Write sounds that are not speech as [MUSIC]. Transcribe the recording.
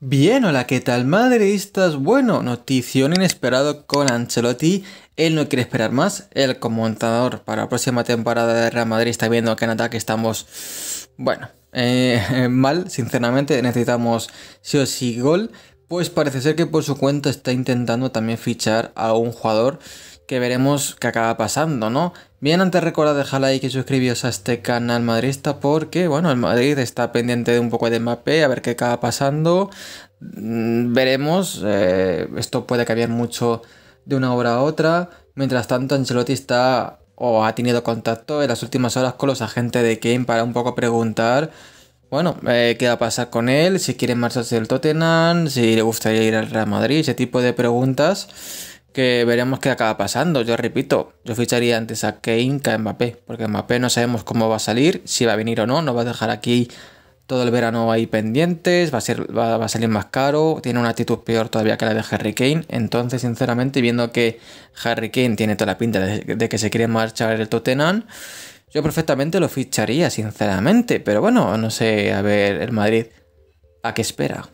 Bien, hola, ¿qué tal ¿Estás Bueno, notición inesperado con Ancelotti. Él no quiere esperar más. el comentador para la próxima temporada de Real Madrid está viendo que en ataque estamos, bueno, eh, [LAUGHS] mal, sinceramente. Necesitamos sí o sí gol. Pues parece ser que por su cuenta está intentando también fichar a un jugador que veremos qué acaba pasando, ¿no? Bien, antes recordad dejar like y suscribiros a este canal madridista porque, bueno, el Madrid está pendiente de un poco de mape, a ver qué acaba pasando. Mm, veremos, eh, esto puede cambiar mucho de una hora a otra. Mientras tanto, Ancelotti está o ha tenido contacto en las últimas horas con los agentes de Kane para un poco preguntar bueno, eh, ¿qué va a pasar con él? Si quiere marcharse del Tottenham, si le gustaría ir al Real Madrid, ese tipo de preguntas que veremos qué acaba pasando. Yo repito, yo ficharía antes a Kane que a Mbappé, porque Mbappé no sabemos cómo va a salir, si va a venir o no, nos va a dejar aquí todo el verano ahí pendientes, va a, ser, va, a salir más caro, tiene una actitud peor todavía que la de Harry Kane. Entonces, sinceramente, viendo que Harry Kane tiene toda la pinta de, de que se quiere marchar el Tottenham, yo perfectamente lo ficharía, sinceramente, pero bueno, no sé, a ver, el Madrid, ¿a qué espera?